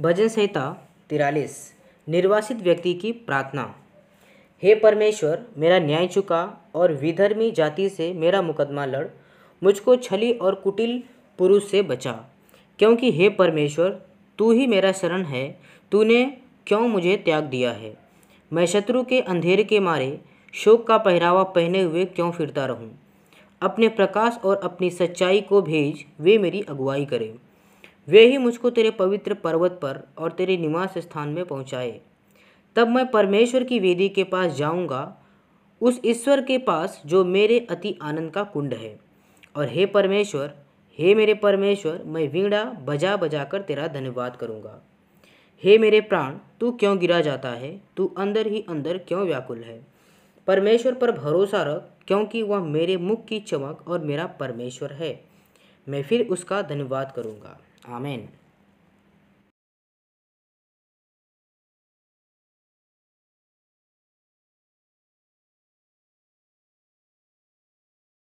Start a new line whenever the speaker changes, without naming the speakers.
भजन संहिता तिरालीस निर्वासित व्यक्ति की प्रार्थना हे परमेश्वर मेरा न्याय चुका और विधर्मी जाति से मेरा मुकदमा लड़ मुझको छली और कुटिल पुरुष से बचा क्योंकि हे परमेश्वर तू ही मेरा शरण है तूने क्यों मुझे त्याग दिया है मैं शत्रु के अंधेरे के मारे शोक का पहरावा पहने हुए क्यों फिरता रहूं? अपने प्रकाश और अपनी सच्चाई को भेज वे मेरी अगुवाई करें वे ही मुझको तेरे पवित्र पर्वत पर और तेरे निवास स्थान में पहुँचाए तब मैं परमेश्वर की वेदी के पास जाऊँगा उस ईश्वर के पास जो मेरे अति आनंद का कुंड है और हे परमेश्वर हे मेरे परमेश्वर मैं वीणा बजा बजा कर तेरा धन्यवाद करूँगा हे मेरे प्राण तू क्यों गिरा जाता है तू अंदर ही अंदर क्यों व्याकुल है परमेश्वर पर भरोसा रख क्योंकि वह मेरे मुख की चमक और मेरा परमेश्वर है मैं फिर उसका धन्यवाद करूँगा Amen.